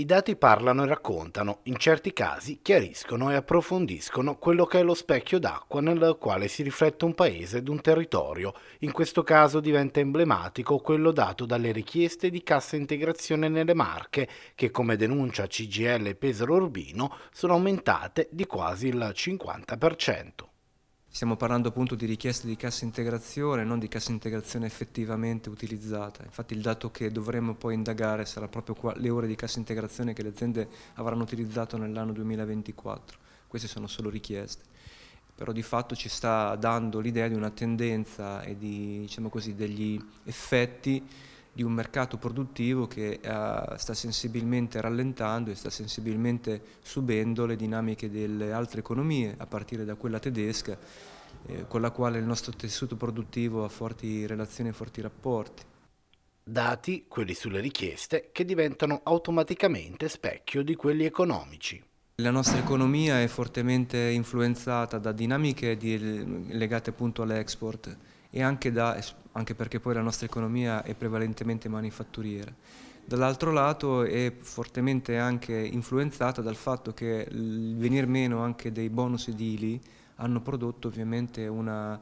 I dati parlano e raccontano, in certi casi chiariscono e approfondiscono quello che è lo specchio d'acqua nel quale si riflette un paese ed un territorio. In questo caso diventa emblematico quello dato dalle richieste di cassa integrazione nelle Marche, che come denuncia CGL Pesaro Urbino sono aumentate di quasi il 50%. Stiamo parlando appunto di richieste di cassa integrazione, non di cassa integrazione effettivamente utilizzata. Infatti il dato che dovremmo poi indagare sarà proprio qua, le ore di cassa integrazione che le aziende avranno utilizzato nell'anno 2024. Queste sono solo richieste. Però di fatto ci sta dando l'idea di una tendenza e di, diciamo così, degli effetti di un mercato produttivo che uh, sta sensibilmente rallentando e sta sensibilmente subendo le dinamiche delle altre economie, a partire da quella tedesca, eh, con la quale il nostro tessuto produttivo ha forti relazioni e forti rapporti. Dati, quelli sulle richieste, che diventano automaticamente specchio di quelli economici. La nostra economia è fortemente influenzata da dinamiche di, legate appunto all'export e anche, da, anche perché poi la nostra economia è prevalentemente manifatturiera. Dall'altro lato è fortemente anche influenzata dal fatto che il venir meno anche dei bonus edili hanno prodotto ovviamente una,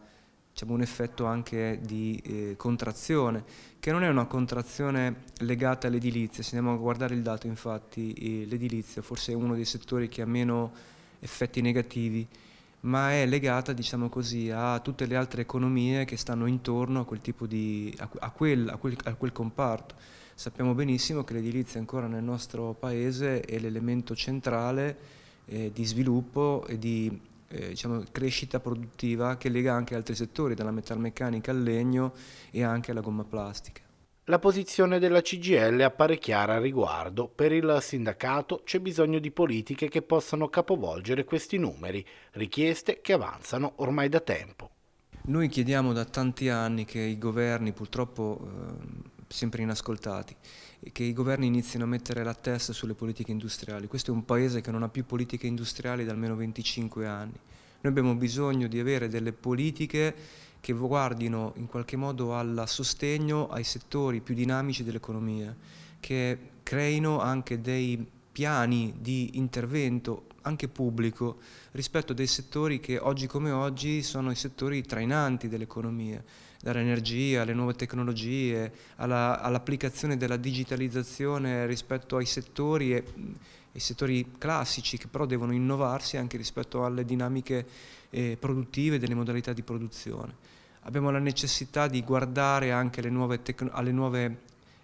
diciamo, un effetto anche di eh, contrazione, che non è una contrazione legata all'edilizia, se andiamo a guardare il dato infatti eh, l'edilizia forse è uno dei settori che ha meno effetti negativi ma è legata, diciamo così, a tutte le altre economie che stanno intorno a quel, di, a quel, a quel, a quel comparto. Sappiamo benissimo che l'edilizia ancora nel nostro paese è l'elemento centrale eh, di sviluppo e di eh, diciamo, crescita produttiva che lega anche altri settori, dalla metalmeccanica al legno e anche alla gomma plastica. La posizione della CGL appare chiara a riguardo. Per il sindacato c'è bisogno di politiche che possano capovolgere questi numeri, richieste che avanzano ormai da tempo. Noi chiediamo da tanti anni che i governi, purtroppo eh, sempre inascoltati, che i governi inizino a mettere la testa sulle politiche industriali. Questo è un paese che non ha più politiche industriali da almeno 25 anni. Noi abbiamo bisogno di avere delle politiche che guardino in qualche modo al sostegno ai settori più dinamici dell'economia, che creino anche dei piani di intervento anche pubblico rispetto a dei settori che oggi come oggi sono i settori trainanti dell'economia, dall'energia alle nuove tecnologie, all'applicazione all della digitalizzazione rispetto ai settori, e, ai settori classici che però devono innovarsi anche rispetto alle dinamiche eh, produttive delle modalità di produzione abbiamo la necessità di guardare anche nuove nuove,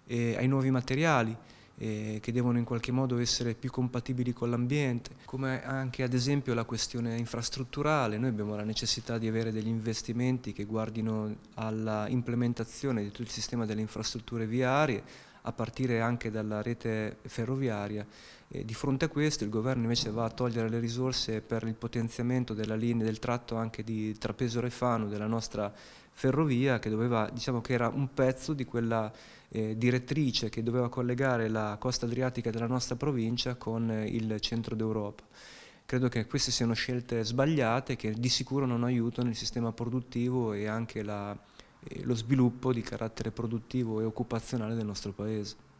eh, ai nuovi materiali eh, che devono in qualche modo essere più compatibili con l'ambiente, come anche ad esempio la questione infrastrutturale, noi abbiamo la necessità di avere degli investimenti che guardino all'implementazione di tutto il sistema delle infrastrutture viarie, a partire anche dalla rete ferroviaria. E di fronte a questo il governo invece va a togliere le risorse per il potenziamento della linea, del tratto anche di Trapeso-Refano, della nostra ferrovia che, doveva, diciamo che era un pezzo di quella eh, direttrice che doveva collegare la costa adriatica della nostra provincia con eh, il centro d'Europa. Credo che queste siano scelte sbagliate che di sicuro non aiutano il sistema produttivo e anche la, lo sviluppo di carattere produttivo e occupazionale del nostro Paese.